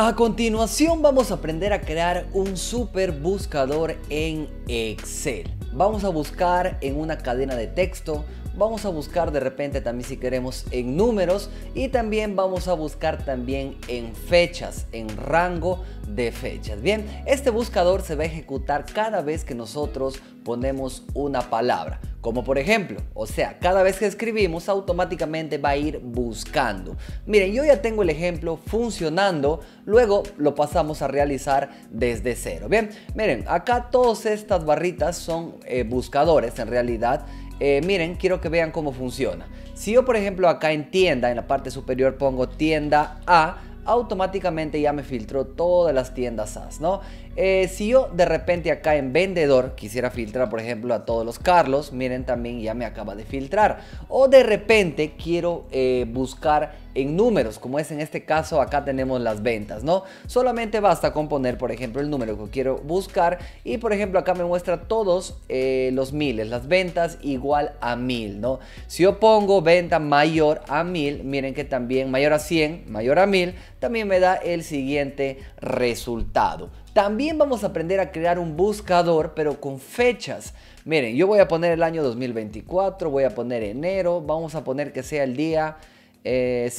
A continuación vamos a aprender a crear un super buscador en Excel. Vamos a buscar en una cadena de texto, vamos a buscar de repente también si queremos en números y también vamos a buscar también en fechas, en rango de fechas. Bien, este buscador se va a ejecutar cada vez que nosotros ponemos una palabra. Como por ejemplo, o sea, cada vez que escribimos automáticamente va a ir buscando. Miren, yo ya tengo el ejemplo funcionando, luego lo pasamos a realizar desde cero. Bien, miren, acá todas estas barritas son eh, buscadores en realidad eh, miren, quiero que vean cómo funciona. Si yo, por ejemplo, acá en tienda, en la parte superior pongo tienda A, automáticamente ya me filtró todas las tiendas A, ¿no? Eh, si yo de repente acá en vendedor quisiera filtrar, por ejemplo, a todos los Carlos, miren también ya me acaba de filtrar. O de repente quiero eh, buscar en números, como es en este caso, acá tenemos las ventas, ¿no? Solamente basta con poner, por ejemplo, el número que quiero buscar y, por ejemplo, acá me muestra todos eh, los miles, las ventas igual a mil, ¿no? Si yo pongo venta mayor a mil, miren que también mayor a 100, mayor a mil, también me da el siguiente resultado. También vamos a aprender a crear un buscador, pero con fechas. Miren, yo voy a poner el año 2024, voy a poner enero, vamos a poner que sea el día 01, eh,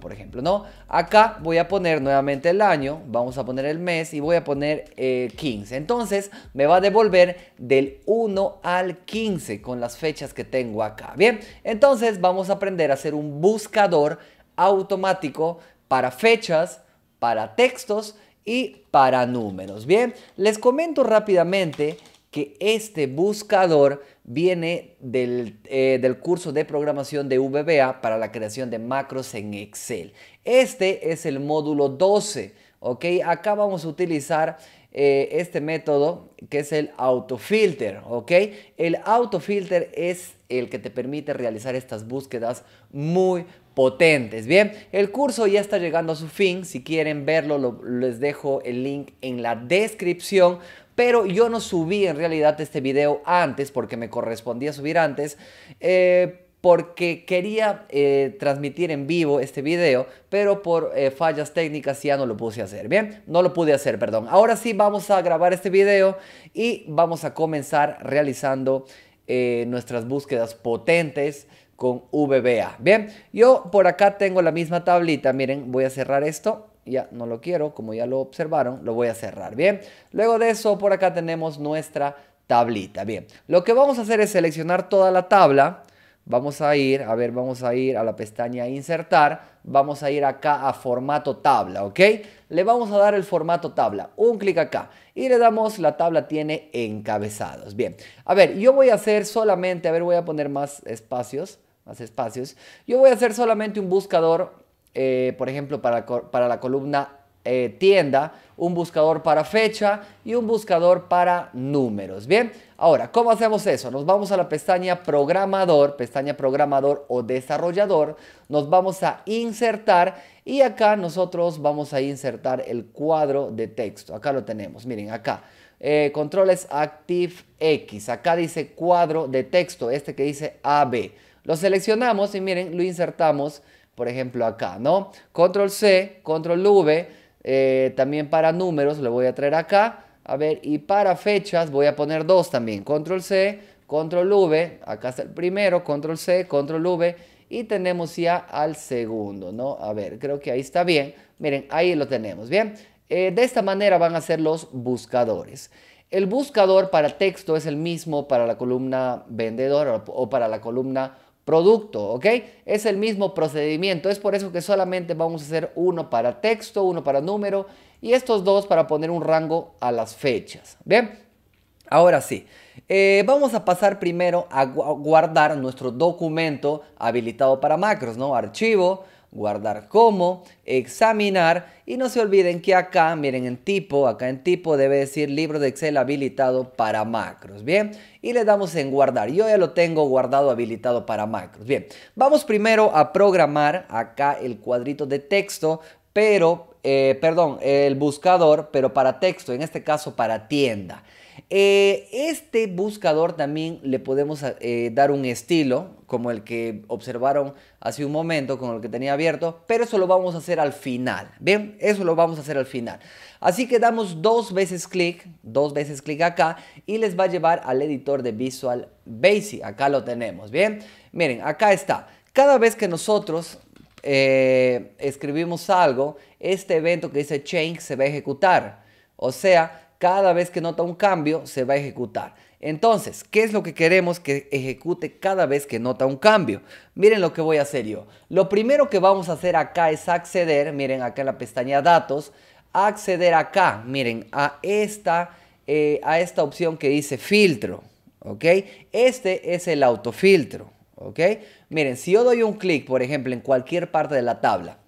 por ejemplo, ¿no? Acá voy a poner nuevamente el año, vamos a poner el mes y voy a poner 15. Eh, entonces me va a devolver del 1 al 15 con las fechas que tengo acá. Bien, entonces vamos a aprender a hacer un buscador automático para fechas, para textos y para números. Bien, les comento rápidamente que este buscador viene del, eh, curso de programación de VBA para la creación de macros en Excel. Este es el módulo 12, ¿ok? Acá vamos a utilizar eh, este método que es el autofilter, ¿ok? El autofilter es el que te permite realizar estas búsquedas muy potentes. Bien, el curso ya está llegando a su fin. Si quieren verlo, les dejo el link en la descripción pero yo no subí en realidad este video antes porque me correspondía subir antes. Eh, porque quería eh, transmitir en vivo este video, pero por eh, fallas técnicas ya no lo puse a hacer, ¿bien? No lo pude hacer, perdón. Ahora sí vamos a grabar este video y vamos a comenzar realizando nuestras búsquedas potentes con VBA, ¿bien? Yo por acá tengo la misma tablita, miren, voy a cerrar esto ya no lo quiero, como ya lo observaron, lo voy a cerrar, ¿bien? Luego de eso, por acá tenemos nuestra tablita, ¿bien? Lo que vamos a hacer es seleccionar toda la tabla, vamos a ir, a ver, vamos a ir a la pestaña insertar, vamos a ir acá a formato tabla, ¿ok? Le vamos a dar el formato tabla, un clic acá y le damos la tabla tiene encabezados. Bien, a ver, yo voy a hacer solamente, a ver, voy a poner más espacios, más espacios. Yo voy a hacer solamente un buscador eh, por ejemplo, para, la columna eh, tienda, un buscador para fecha y un buscador para números. Bien, ahora, ¿cómo hacemos eso? Nos vamos a la pestaña programador, pestaña programador o desarrollador, nos vamos a insertar y acá nosotros vamos a insertar el cuadro de texto. Acá lo tenemos, miren, acá. Eh, controles ActiveX X, acá dice cuadro de texto, este que dice AB. Lo seleccionamos y miren, lo insertamos por ejemplo acá, ¿no? Control C, Control V, eh, también para números le voy a traer acá, a ver, y para fechas voy a poner dos también, Control C, Control V, acá está el primero, Control C, Control V, y tenemos ya al segundo, ¿no? A ver, creo que ahí está bien, miren, ahí lo tenemos, ¿bien? Eh, de esta manera van a ser los buscadores. El buscador para texto es el mismo para la columna vendedor o para la columna producto, ¿ok? Es el mismo procedimiento, es por eso que solamente vamos a hacer uno para texto, uno para número y estos dos para poner un rango a las fechas, ¿bien? Ahora sí, eh, vamos a pasar primero a guardar nuestro documento habilitado para macros, ¿no? Archivo, guardar como, examinar y no se olviden que acá, miren en tipo, acá en tipo debe decir libro de Excel habilitado para macros, bien, y le damos en guardar, yo ya lo tengo guardado habilitado para macros, bien, vamos primero a programar acá el cuadrito de texto, pero, eh, perdón, el buscador, pero para texto, en este caso para tienda. Eh, este buscador también le podemos eh, dar un estilo, como el que observaron hace un momento, con el que tenía abierto, pero eso lo vamos a hacer al final. Bien, eso lo vamos a hacer al final. Así que damos dos veces clic, dos veces clic acá, y les va a llevar al editor de Visual Basic. Acá lo tenemos, bien. Miren, acá está. Cada vez que nosotros eh, escribimos algo, este evento que dice change se va a ejecutar. O sea, cada vez que nota un cambio se va a ejecutar. Entonces, ¿qué es lo que queremos que ejecute cada vez que nota un cambio? Miren lo que voy a hacer yo. Lo primero que vamos a hacer acá es acceder, miren acá en la pestaña datos, acceder acá, miren, a esta, eh, a esta opción que dice filtro, ¿ok? Este es el autofiltro, ¿ok? Miren, si yo doy un clic, por ejemplo, en cualquier parte de la tabla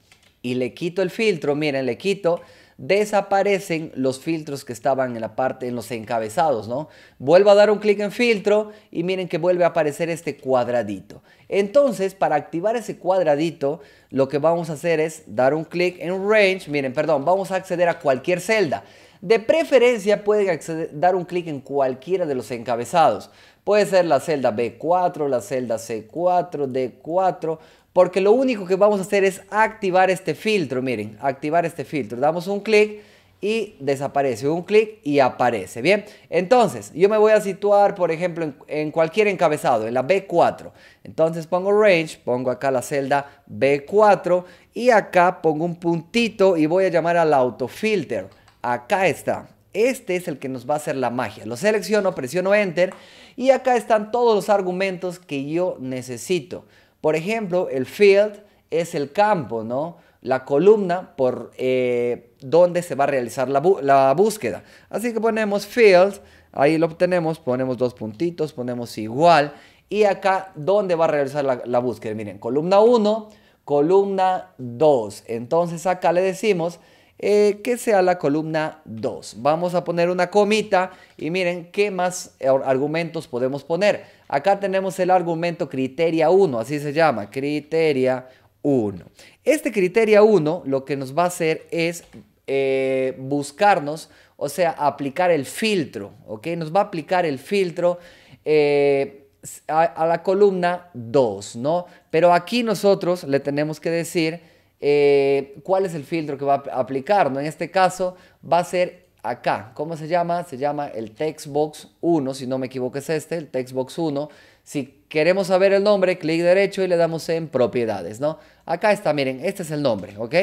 y le quito el filtro, miren, le quito desaparecen los filtros que estaban en la parte, en los encabezados, ¿no? Vuelvo a dar un clic en filtro y miren que vuelve a aparecer este cuadradito. Entonces, para activar ese cuadradito, lo que vamos a hacer es dar un clic en range, miren, perdón, vamos a acceder a cualquier celda. De preferencia pueden dar un clic en cualquiera de los encabezados. Puede ser la celda B4, la celda C4, D4, porque lo único que vamos a hacer es activar este filtro. Miren, activar este filtro. Damos un clic y desaparece. Un clic y aparece. Bien, entonces yo me voy a situar, por ejemplo, en, en, cualquier encabezado, en la B4. Entonces pongo range, pongo acá la celda B4 y acá pongo un puntito y voy a llamar al autofilter. Acá está. Este es el que nos va a hacer la magia. Lo selecciono, presiono Enter y acá están todos los argumentos que yo necesito. Por ejemplo, el field es el campo, ¿no? La columna por eh, donde se va a realizar la, búsqueda. Así que ponemos field, ahí lo obtenemos, ponemos dos puntitos, ponemos igual. Y acá, ¿dónde va a realizar la, la búsqueda? Miren, columna 1, columna 2. Entonces acá le decimos eh, que sea la columna 2. Vamos a poner una comita y miren qué más argumentos podemos poner. Acá tenemos el argumento criterio 1, así se llama, criterio 1. Este criterio 1 lo que nos va a hacer es eh, buscarnos, o sea, aplicar el filtro, ¿ok? Nos va a aplicar el filtro. Eh, a, a, la columna 2, ¿no? Pero aquí nosotros le tenemos que decir eh, cuál es el filtro que va a aplicar. ¿no? En este caso va a ser acá. ¿Cómo se llama? Se llama el Textbox 1, si no me equivoco es este, el Textbox 1. Si queremos saber el nombre, clic derecho y le damos en propiedades, ¿no? Acá está, miren, este es el nombre, ¿ok?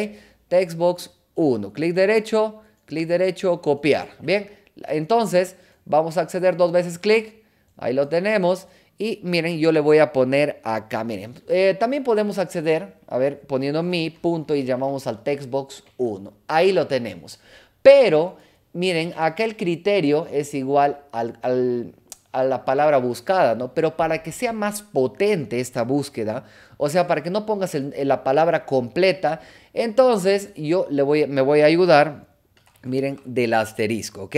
Textbox 1, clic derecho, clic derecho, copiar, ¿bien? Entonces, vamos a acceder dos veces clic, ahí lo tenemos. Y miren, yo le voy a poner acá, miren. Eh, también podemos acceder, a ver, poniendo mi punto y llamamos al textbox 1. Ahí lo tenemos. Pero, miren, acá el criterio es igual a la palabra buscada, ¿no? Pero para que sea más potente esta búsqueda, o sea, para que no pongas la palabra completa, entonces yo le voy, me voy a ayudar Miren, del asterisco, ¿ok?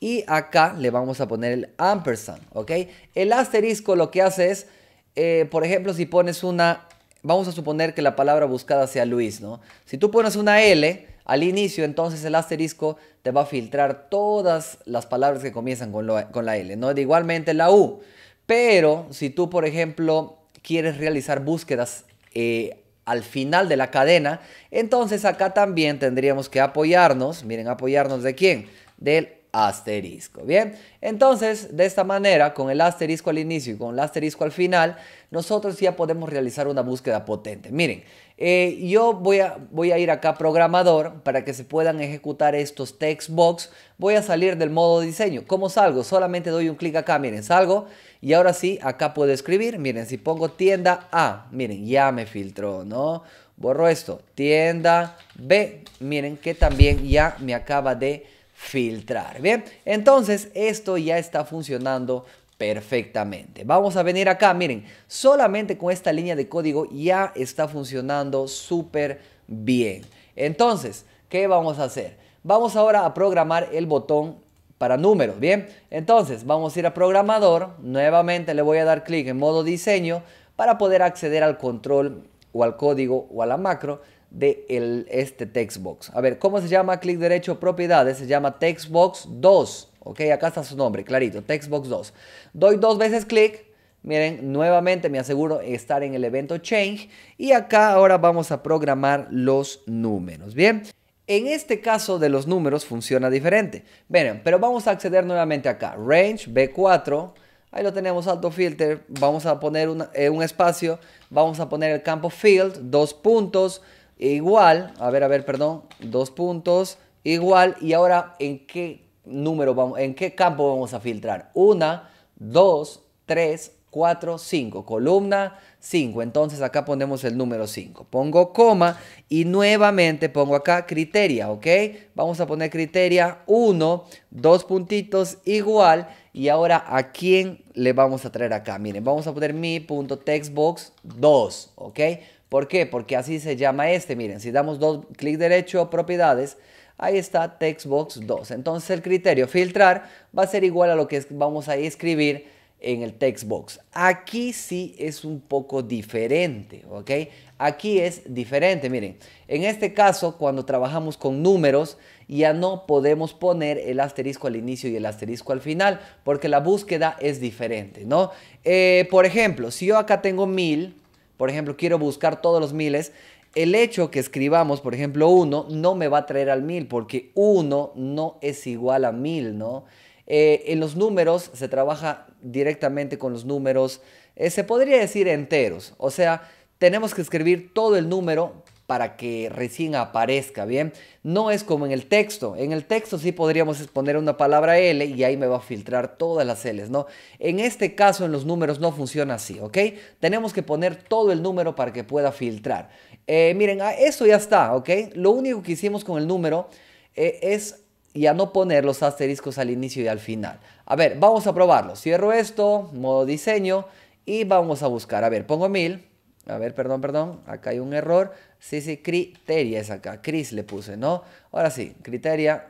Y acá le vamos a poner el ampersand, ¿ok? El asterisco lo que hace es, eh, por ejemplo, si pones una... Vamos a suponer que la palabra buscada sea Luis, ¿no? Si tú pones una L al inicio, entonces el asterisco te va a filtrar todas las palabras que comienzan con, la L, ¿no? De igualmente la U. Pero si tú, por ejemplo, quieres realizar búsquedas eh, al final de la cadena, entonces acá también tendríamos que apoyarnos, miren, apoyarnos de quién? Del asterisco, ¿bien? Entonces, de esta manera, con el asterisco al inicio y con el asterisco al final, nosotros ya podemos realizar una búsqueda potente. Miren, eh, yo voy a, voy a ir acá programador para que se puedan ejecutar estos text box. Voy a salir del modo diseño. ¿Cómo salgo? Solamente doy un clic acá, miren, salgo. Y ahora sí, acá puedo escribir. Miren, si pongo tienda A, miren, ya me filtró, ¿no? Borro esto, tienda B, miren que también ya me acaba de filtrar. Bien, entonces esto ya está funcionando perfectamente. Vamos a venir acá, miren, solamente con esta línea de código ya está funcionando súper bien. Entonces, ¿qué vamos a hacer? Vamos ahora a programar el botón para números, ¿bien? Entonces, vamos a ir a programador, nuevamente le voy a dar clic en modo diseño para poder acceder al control o al código o a la macro de el, este textbox. A ver, ¿cómo se llama? Clic derecho, propiedades, se llama textbox 2. Ok, acá está su nombre, clarito, Textbox 2. Doy dos veces clic. Miren, nuevamente me aseguro estar en el evento Change. Y acá ahora vamos a programar los números. Bien. En este caso de los números funciona diferente. Miren, pero vamos a acceder nuevamente acá. Range B4. Ahí lo tenemos, alto filter. Vamos a poner eh, un espacio. Vamos a poner el campo field. Dos puntos. Igual. A ver, a ver, perdón. Dos puntos. Igual. Y ahora, ¿en qué número vamos, en qué campo vamos a filtrar. Una, dos, tres, cuatro, cinco. Columna 5. Entonces acá ponemos el número 5. Pongo coma y nuevamente pongo acá criteria, ¿ok? Vamos a poner criteria 1, dos puntitos igual. Y ahora a quién le vamos a traer acá. Miren, vamos a poner mi.textbox 2, ¿ok? ¿Por qué? Porque así se llama este. Miren, si damos dos clic derecho, propiedades, ahí está textbox 2. Entonces el criterio filtrar va a ser igual a lo que vamos a escribir en el textbox. Aquí sí es un poco diferente, ¿ok? Aquí es diferente, miren. En este caso, cuando trabajamos con números, ya no podemos poner el asterisco al inicio y el asterisco al final, porque la búsqueda es diferente, ¿no? Eh, por ejemplo, si yo acá tengo mil, por ejemplo, quiero buscar todos los miles, el hecho que escribamos, por ejemplo, 1 no me va a traer al 1000 porque 1 no es igual a 1000, ¿no? Eh, en los números se trabaja directamente con los números, eh, se podría decir enteros, o sea, tenemos que escribir todo el número para que recién aparezca, ¿bien? No es como en el texto. En el texto sí podríamos poner una palabra L y ahí me va a filtrar todas las Ls, ¿no? En este caso en los números no funciona así, ¿ok? Tenemos que poner todo el número para que pueda filtrar. Eh, miren, ah, eso ya está, ¿ok? Lo único que hicimos con el número eh, es ya no poner los asteriscos al inicio y al final. A ver, vamos a probarlo. Cierro esto, modo diseño, y vamos a buscar. A ver, pongo mil A ver, perdón, perdón, acá hay un error. Sí, sí, criteria es acá. Cris le puse, ¿no? Ahora sí, criteria.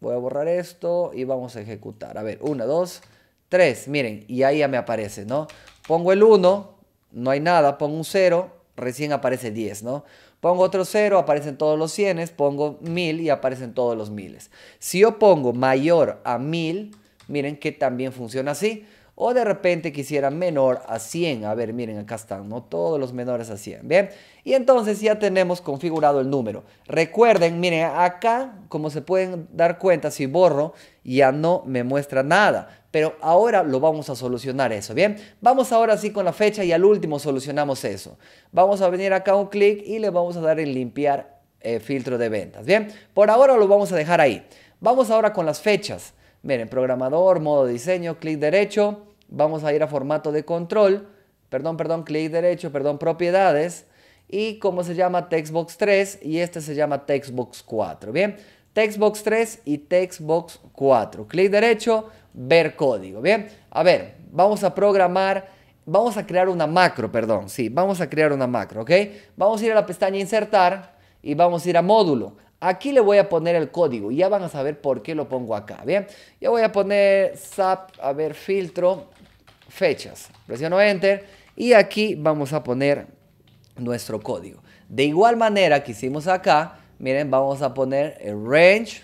Voy a borrar esto y vamos a ejecutar. A ver, uno dos, tres Miren, y ahí ya me aparece, ¿no? Pongo el 1, no hay nada, pongo un 0 recién aparece 10, ¿no? Pongo otro 0, aparecen todos los 100, pongo 1000 y aparecen todos los miles. Si yo pongo mayor a 1000, miren que también funciona así. O de repente quisiera menor a 100. A ver, miren, acá están, ¿no? Todos los menores a 100, ¿bien? Y entonces ya tenemos configurado el número. Recuerden, miren, acá, como se pueden dar cuenta, si borro, ya no me muestra nada. Pero ahora lo vamos a solucionar eso, ¿bien? Vamos ahora sí con la fecha y al último solucionamos eso. Vamos a venir acá un clic y le vamos a dar en limpiar eh, filtro de ventas, ¿bien? Por ahora lo vamos a dejar ahí. Vamos ahora con las fechas. Miren, programador, modo diseño, clic derecho, vamos a ir a formato de control, perdón, perdón, clic derecho, perdón, propiedades, y cómo se llama Textbox 3 y este se llama Textbox 4, ¿bien? Textbox 3 y Textbox 4. Clic derecho, ver código, ¿bien? A ver, vamos a programar, vamos a crear una macro, perdón, sí, vamos a crear una macro, ¿ok? Vamos a ir a la pestaña insertar y vamos a ir a módulo. Aquí le voy a poner el código. Y Ya van a saber por qué lo pongo acá. Bien, yo voy a poner SAP, a ver, filtro, fechas. Presiono Enter y aquí vamos a poner nuestro código. De igual manera que hicimos acá, miren, vamos a poner el range,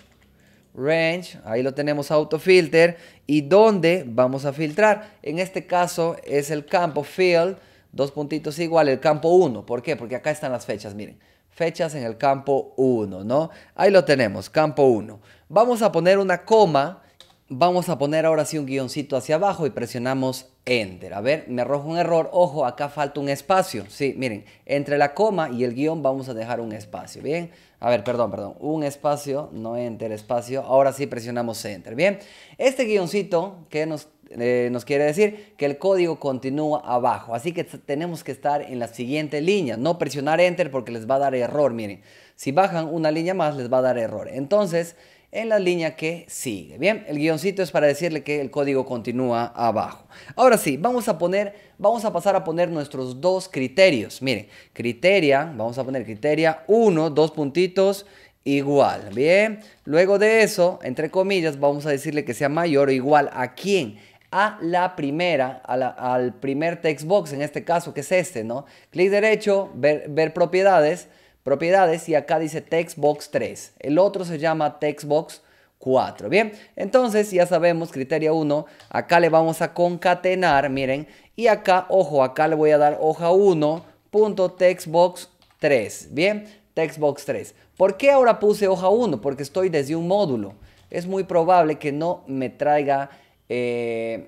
range, ahí lo tenemos filter. y dónde vamos a filtrar. En este caso es el campo field, dos puntitos igual, el campo 1. ¿Por qué? Porque acá están las fechas, miren fechas en el campo 1, ¿no? Ahí lo tenemos, campo 1. Vamos a poner una coma, vamos a poner ahora sí un guioncito hacia abajo y presionamos Enter. A ver, me arrojo un error, ojo, acá falta un espacio. Sí, miren, entre la coma y el guión vamos a dejar un espacio, ¿bien? A ver, perdón, perdón, un espacio, no Enter, espacio. Ahora sí presionamos Enter, ¿bien? Este guioncito que nos eh, nos quiere decir que el código continúa abajo. Así que tenemos que estar en la siguiente línea. No presionar Enter porque les va a dar error. Miren, si bajan una línea más les va a dar error. Entonces, en la línea que sigue. Bien, el guioncito es para decirle que el código continúa abajo. Ahora sí, vamos a poner, vamos a pasar a poner nuestros dos criterios. Miren, criteria, vamos a poner criteria 1, dos puntitos igual. Bien, luego de eso, entre comillas, vamos a decirle que sea mayor o igual a quién a la primera, al primer textbox en este caso, que es este, ¿no? Clic derecho, ver, propiedades, propiedades y acá dice textbox 3. El otro se llama textbox 4. Bien, entonces ya sabemos, criterio 1, acá le vamos a concatenar, miren, y acá, ojo, acá le voy a dar hoja 1, punto textbox 3. Bien, textbox 3. ¿Por qué ahora puse hoja 1? Porque estoy desde un módulo. Es muy probable que no me traiga eh,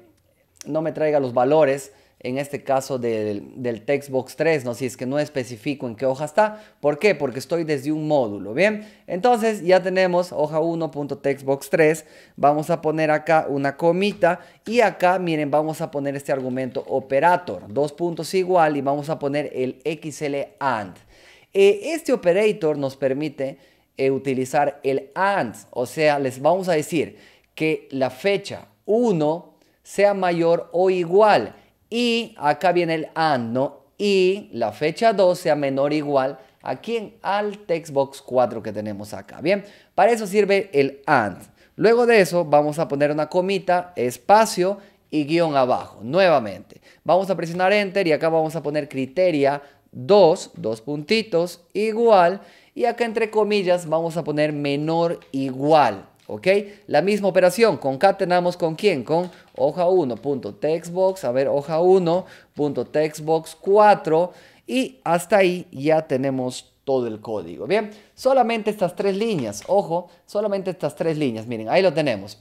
no me traiga los valores, en este caso del, del textbox 3, ¿no? si es que no especifico en qué hoja está. ¿Por qué? Porque estoy desde un módulo, ¿bien? Entonces ya tenemos hoja 1.textbox 3, vamos a poner acá una comita y acá, miren, vamos a poner este argumento operator, dos puntos igual y vamos a poner el XL AND. Eh, este operator nos permite eh, utilizar el AND, o sea, les vamos a decir que la fecha 1 sea mayor o igual. Y acá viene el AND, Y la fecha 2 sea menor o igual a en Al textbox 4 que tenemos acá. Bien, para eso sirve el AND. Luego de eso vamos a poner una comita, espacio y guión abajo, nuevamente. Vamos a presionar Enter y acá vamos a poner criteria 2, dos puntitos, igual. Y acá entre comillas vamos a poner menor igual. ¿ok? La misma operación, concatenamos con quién, con hoja 1.textbox, a ver, hoja 1.textbox 4 y hasta ahí ya tenemos todo el código, ¿bien? Solamente estas tres líneas, ojo, solamente estas tres líneas, miren, ahí lo tenemos.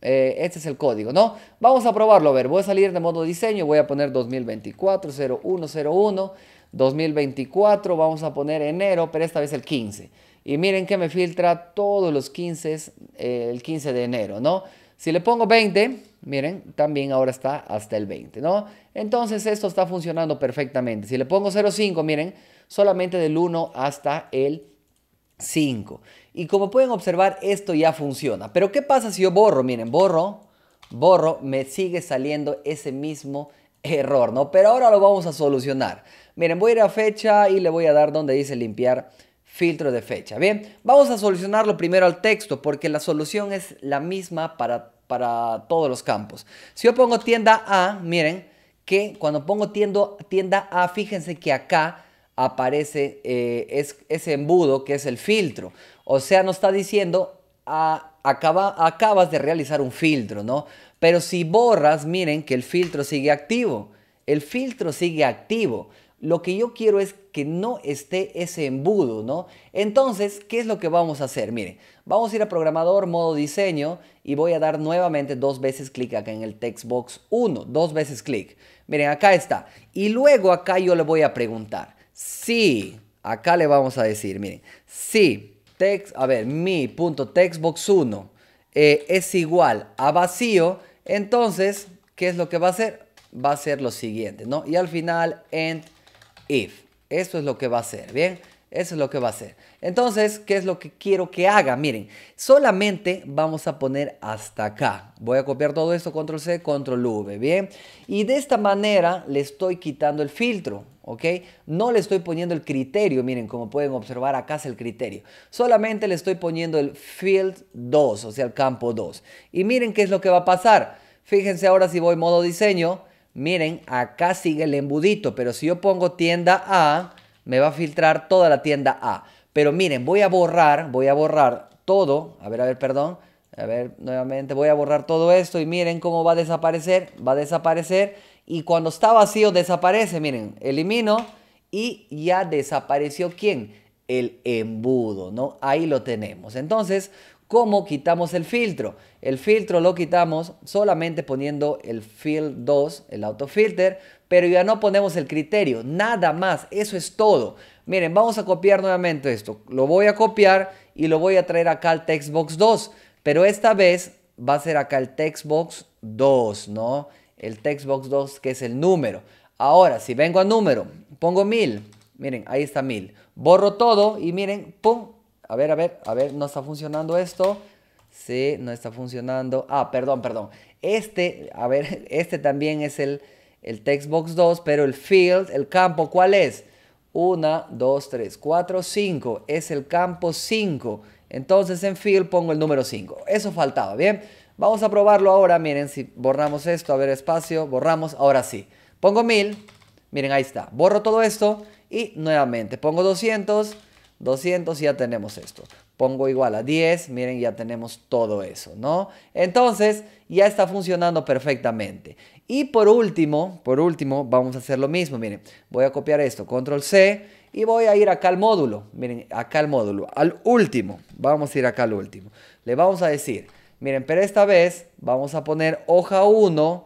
Eh, este es el código, ¿no? Vamos a probarlo, a ver, voy a salir de modo diseño, voy a poner 2024-0101, 2024, vamos a poner enero, pero esta vez el 15. Y miren que me filtra todos los 15, eh, el 15 de enero, ¿no? Si le pongo 20, miren, también ahora está hasta el 20, ¿no? Entonces esto está funcionando perfectamente. Si le pongo 0,5, miren, solamente del 1 hasta el 5. Y como pueden observar, esto ya funciona. Pero ¿qué pasa si yo borro? Miren, borro, borro, me sigue saliendo ese mismo error, ¿no? Pero ahora lo vamos a solucionar. Miren, voy a ir a fecha y le voy a dar donde dice limpiar filtro de fecha. Bien, vamos a solucionarlo primero al texto porque la solución es la misma para, todos los campos. Si yo pongo tienda A, miren que cuando pongo tienda A, fíjense que acá aparece eh, es, ese embudo que es el filtro. O sea, nos está diciendo, acaba, acabas de realizar un filtro, ¿no? Pero si borras, miren que el filtro sigue activo. El filtro sigue activo. Lo que yo quiero es que no esté ese embudo, ¿no? Entonces, ¿qué es lo que vamos a hacer? Miren, vamos a ir a programador, modo diseño, y voy a dar nuevamente dos veces clic acá en el textbox 1, dos veces clic. Miren, acá está. Y luego acá yo le voy a preguntar, si, acá le vamos a decir, miren, si, text, a ver, mi.textbox1 eh, es igual a vacío, entonces, ¿qué es lo que va a hacer? Va a ser lo siguiente, ¿no? Y al final, end if. Eso es lo que va a hacer, ¿bien? Eso es lo que va a hacer. Entonces, ¿qué es lo que quiero que haga? Miren, solamente vamos a poner hasta acá. Voy a copiar todo esto, control C, control V, ¿bien? Y de esta manera le estoy quitando el filtro, ¿ok? No le estoy poniendo el criterio, miren, como pueden observar acá es el criterio. Solamente le estoy poniendo el field 2, o sea, el campo 2. Y miren qué es lo que va a pasar. Fíjense ahora si voy modo diseño miren, acá sigue el embudito, pero si yo pongo tienda A, me va a filtrar toda la tienda A. Pero miren, voy a borrar, voy a borrar todo, a ver, a ver, perdón, a ver, nuevamente voy a borrar todo esto y miren cómo va a desaparecer, va a desaparecer y cuando está vacío desaparece, miren, elimino y ya desapareció quién? El embudo, ¿no? Ahí lo tenemos. Entonces, ¿Cómo quitamos el filtro? El filtro lo quitamos solamente poniendo el field 2, el autofilter, pero ya no ponemos el criterio, nada más, eso es todo. Miren, vamos a copiar nuevamente esto. Lo voy a copiar y lo voy a traer acá al textbox 2, pero esta vez va a ser acá el textbox 2, ¿no? El textbox 2 que es el número. Ahora, si vengo a número, pongo 1000. Miren, ahí está 1000. Borro todo y miren, pum, a ver, a ver, a ver, no está funcionando esto. Sí, no está funcionando. Ah, perdón, perdón. Este, a ver, este también es el, el textbox 2, pero el field, el campo, ¿cuál es? 1, 2, 3, 4, 5. Es el campo 5. Entonces en field pongo el número 5. Eso faltaba, ¿bien? Vamos a probarlo ahora. Miren, si borramos esto, a ver, espacio, borramos. Ahora sí. Pongo 1000. Miren, ahí está. Borro todo esto y nuevamente pongo 200 200, ya tenemos esto. Pongo igual a 10, miren, ya tenemos todo eso, ¿no? Entonces, ya está funcionando perfectamente. Y por último, por último, vamos a hacer lo mismo, miren, voy a copiar esto, control C, y voy a ir acá al módulo, miren, acá al módulo, al último, vamos a ir acá al último. Le vamos a decir, miren, pero esta vez vamos a poner hoja 1,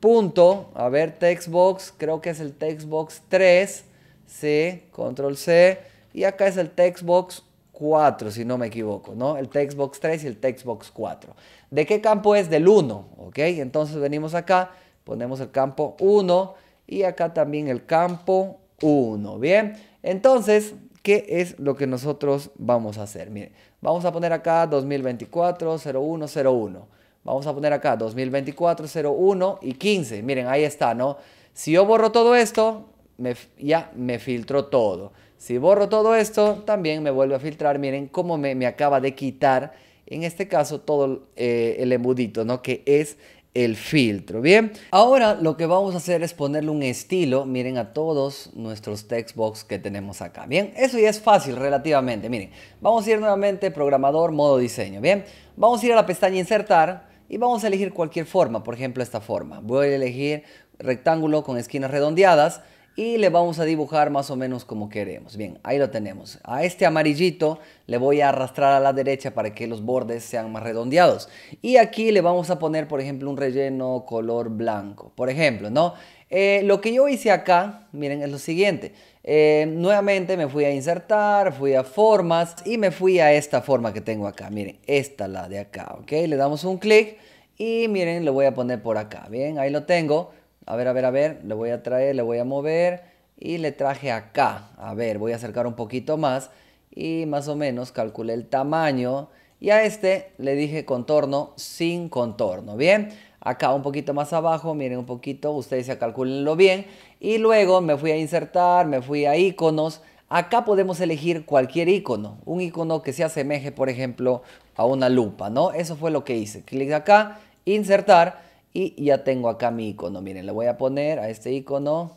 punto, a ver, textbox, creo que es el textbox 3, ¿sí? Control C, y acá es el Textbox 4, si no me equivoco, ¿no? El Textbox 3 y el Textbox 4. ¿De qué campo es? Del 1, ¿ok? Entonces venimos acá, ponemos el campo 1 y acá también el campo 1, ¿bien? Entonces, ¿qué es lo que nosotros vamos a hacer? Miren, vamos a poner acá 2024-0101. Vamos a poner acá 2024-01 y 15. Miren, ahí está, ¿no? Si yo borro todo esto, me, ya me filtro todo. Si borro todo esto, también me vuelve a filtrar. Miren cómo me, acaba de quitar, en este caso, todo eh, el embudito, ¿no? Que es el filtro, ¿bien? Ahora lo que vamos a hacer es ponerle un estilo, miren a todos nuestros text textbox que tenemos acá, ¿bien? Eso ya es fácil relativamente, miren. Vamos a ir nuevamente programador, modo diseño, ¿bien? Vamos a ir a la pestaña insertar y vamos a elegir cualquier forma, por ejemplo esta forma. Voy a elegir rectángulo con esquinas redondeadas, y le vamos a dibujar más o menos como queremos. Bien, ahí lo tenemos. A este amarillito le voy a arrastrar a la derecha para que los bordes sean más redondeados. Y aquí le vamos a poner, por ejemplo, un relleno color blanco. Por ejemplo, ¿no? Eh, lo que yo hice acá, miren, es lo siguiente. Eh, nuevamente me fui a insertar, fui a formas y me fui a esta forma que tengo acá. Miren, esta la de acá, ¿ok? Le damos un clic y miren, lo voy a poner por acá. Bien, ahí lo tengo. A ver, a ver, a ver, le voy a traer, le voy a mover y le traje acá. A ver, voy a acercar un poquito más y más o menos calculé el tamaño. Y a este le dije contorno sin contorno, ¿bien? Acá un poquito más abajo, miren un poquito, ustedes ya calculenlo bien. Y luego me fui a insertar, me fui a iconos. Acá podemos elegir cualquier icono, un icono que se asemeje, por ejemplo, a una lupa, ¿no? Eso fue lo que hice. Clic acá, insertar y ya tengo acá mi icono. Miren, le voy a poner a este icono.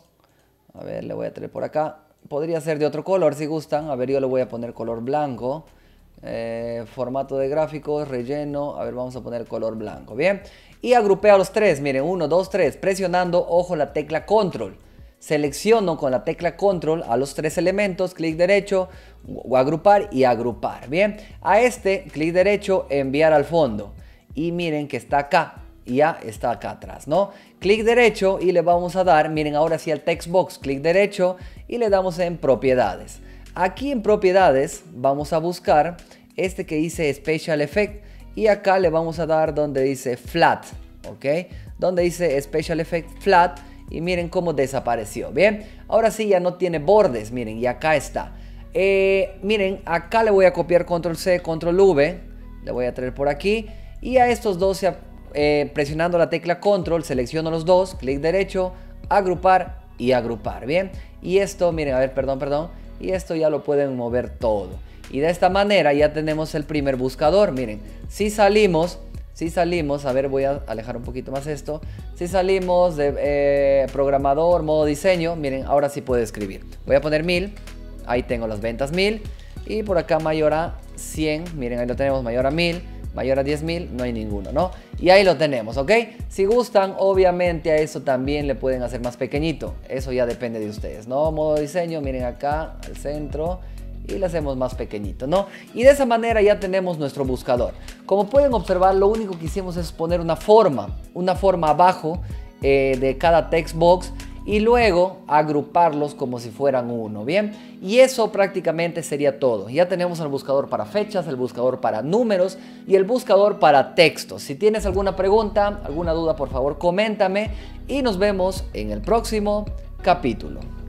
A ver, le voy a traer por acá. Podría ser de otro color si gustan. A ver, yo le voy a poner color blanco. Eh, formato de gráficos, relleno. A ver, vamos a poner color blanco. Bien. Y agrupe a los tres. Miren, uno, dos, tres Presionando, ojo, la tecla control. Selecciono con la tecla control a los tres elementos, clic derecho, agrupar y agrupar. Bien, a este clic derecho, enviar al fondo. Y miren que está acá ya está acá atrás, ¿no? Clic derecho y le vamos a dar, miren ahora sí al text box, clic derecho y le damos en propiedades. Aquí en propiedades vamos a buscar este que dice Special Effect y acá le vamos a dar donde dice Flat, ¿ok? Donde dice Special Effect Flat y miren cómo desapareció, ¿bien? Ahora sí ya no tiene bordes, miren, y acá está. Eh, miren, acá le voy a copiar Control C, Control V, le voy a traer por aquí y a estos dos se eh, presionando la tecla control, selecciono los dos, clic derecho, agrupar y agrupar, ¿bien? Y esto, miren, a ver, perdón, perdón, y esto ya lo pueden mover todo. Y de esta manera ya tenemos el primer buscador, miren, si salimos, si salimos, a ver, voy a alejar un poquito más esto, si salimos de eh, programador, modo diseño, miren, ahora sí puede escribir. Voy a poner 1000, ahí tengo las ventas 1000, y por acá mayor a 100, miren, ahí lo tenemos mayor a 1000, Mayor a 10.000 no hay ninguno, ¿no? Y ahí lo tenemos, ¿ok? Si gustan, obviamente a eso también le pueden hacer más pequeñito. Eso ya depende de ustedes, ¿no? Modo diseño, miren acá, al centro y le hacemos más pequeñito, ¿no? Y de esa manera ya tenemos nuestro buscador. Como pueden observar, lo único que hicimos es poner una forma, una forma abajo eh, de cada text box y luego agruparlos como si fueran uno, ¿bien? Y eso prácticamente sería todo. Ya tenemos el buscador para fechas, el buscador para números y el buscador para textos. Si tienes alguna pregunta, alguna duda, por favor, coméntame y nos vemos en el próximo capítulo.